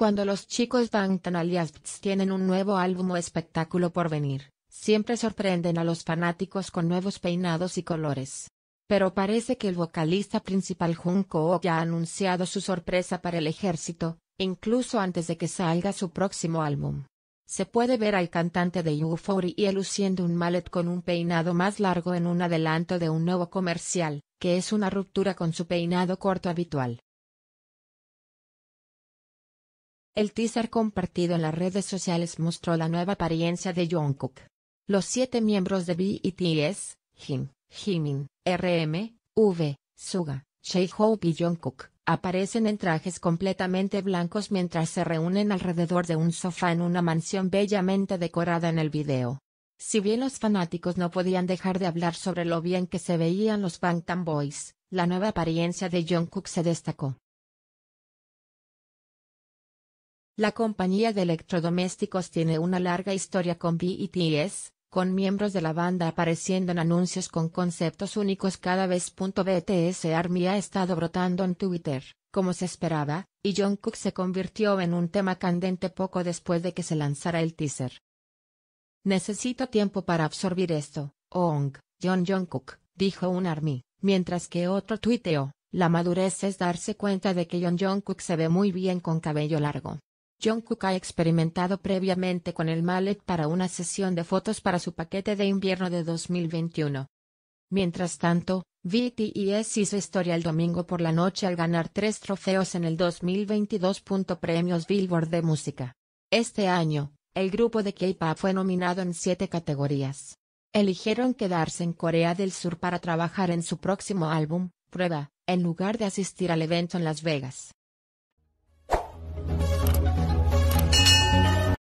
Cuando los chicos Bangtan Yasps tienen un nuevo álbum o espectáculo por venir, siempre sorprenden a los fanáticos con nuevos peinados y colores. Pero parece que el vocalista principal Junko ya ha anunciado su sorpresa para el ejército, incluso antes de que salga su próximo álbum. Se puede ver al cantante de Euphoria y luciendo un mallet con un peinado más largo en un adelanto de un nuevo comercial, que es una ruptura con su peinado corto habitual. El teaser compartido en las redes sociales mostró la nueva apariencia de Jungkook. Los siete miembros de BTS, e Jim, Jimin, RM, V, Suga, J-Hope y Jungkook, aparecen en trajes completamente blancos mientras se reúnen alrededor de un sofá en una mansión bellamente decorada en el video. Si bien los fanáticos no podían dejar de hablar sobre lo bien que se veían los Bangtan Boys, la nueva apariencia de Jungkook se destacó. La compañía de electrodomésticos tiene una larga historia con BTS, e con miembros de la banda apareciendo en anuncios con conceptos únicos cada vez. BTS e Army ha estado brotando en Twitter, como se esperaba, y Jungkook se convirtió en un tema candente poco después de que se lanzara el teaser. Necesito tiempo para absorbir esto, Ong, John Cook, dijo un Army, mientras que otro tuiteó, la madurez es darse cuenta de que John Jungkook se ve muy bien con cabello largo. Jungkook ha experimentado previamente con el mallet para una sesión de fotos para su paquete de invierno de 2021. Mientras tanto, BTS e hizo historia el domingo por la noche al ganar tres trofeos en el 2022. Premios Billboard de Música. Este año, el grupo de K-pop fue nominado en siete categorías. Eligieron quedarse en Corea del Sur para trabajar en su próximo álbum, Prueba, en lugar de asistir al evento en Las Vegas.